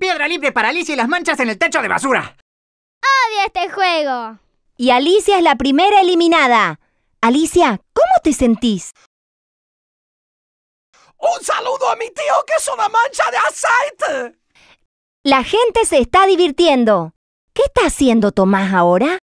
Piedra libre para Alicia y las manchas en el techo de basura. ¡Odio este juego! Y Alicia es la primera eliminada. Alicia, ¿cómo te sentís? ¡Un saludo a mi tío que es una mancha de aceite! La gente se está divirtiendo. ¿Qué está haciendo Tomás ahora?